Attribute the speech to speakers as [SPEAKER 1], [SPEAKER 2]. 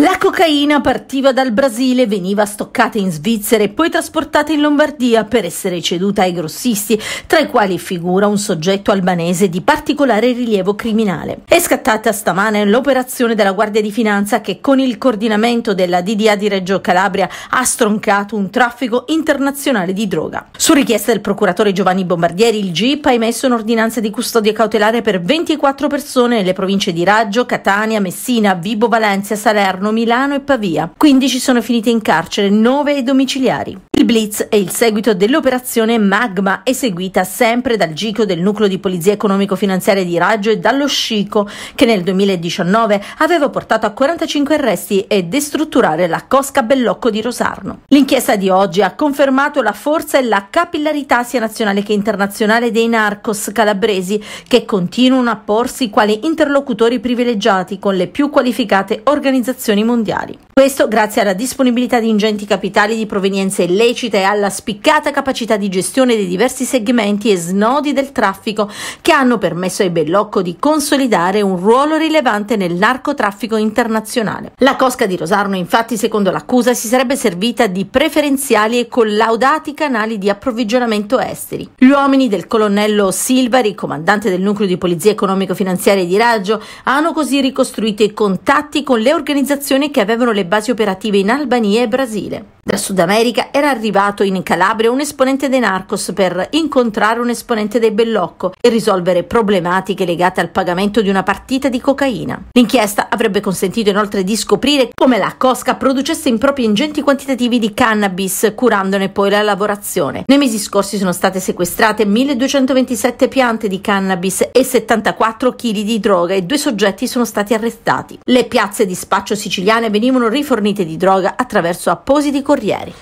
[SPEAKER 1] La cocaina partiva dal Brasile, veniva stoccata in Svizzera e poi trasportata in Lombardia per essere ceduta ai grossisti, tra i quali figura un soggetto albanese di particolare rilievo criminale. È scattata stamane l'operazione della Guardia di Finanza che con il coordinamento della DDA di Reggio Calabria ha stroncato un traffico internazionale di droga. Su richiesta del procuratore Giovanni Bombardieri, il GIP ha emesso un'ordinanza di custodia cautelare per 24 persone nelle province di Raggio, Catania, Messina, Vibo Valencia, Salerno, Milano e Pavia. 15 sono finiti in carcere, 9 ai domiciliari. Il blitz è il seguito dell'operazione Magma eseguita sempre dal GICO del nucleo di polizia economico-finanziaria di Raggio e dallo Scico che nel 2019 aveva portato a 45 arresti e destrutturare la Cosca Bellocco di Rosarno. L'inchiesta di oggi ha confermato la forza e la capillarità sia nazionale che internazionale dei narcos calabresi che continuano a porsi quali interlocutori privilegiati con le più qualificate organizzazioni mondiali. Questo grazie alla disponibilità di ingenti capitali di provenienze illegali illecita e alla spiccata capacità di gestione dei diversi segmenti e snodi del traffico che hanno permesso ai Bellocco di consolidare un ruolo rilevante nel narcotraffico internazionale. La cosca di Rosarno infatti secondo l'accusa si sarebbe servita di preferenziali e collaudati canali di approvvigionamento esteri. Gli uomini del colonnello Silvari, comandante del nucleo di polizia economico-finanziaria di Raggio, hanno così ricostruito i contatti con le organizzazioni che avevano le basi operative in Albania e Brasile. Dal Sud America era arrivato in Calabria un esponente dei Narcos per incontrare un esponente dei Bellocco e risolvere problematiche legate al pagamento di una partita di cocaina. L'inchiesta avrebbe consentito inoltre di scoprire come la Cosca producesse in proprio ingenti quantitativi di cannabis, curandone poi la lavorazione. Nei mesi scorsi sono state sequestrate 1227 piante di cannabis e 74 kg di droga e due soggetti sono stati arrestati. Le piazze di spaccio siciliane venivano rifornite di droga attraverso appositi corridoi Corrieri.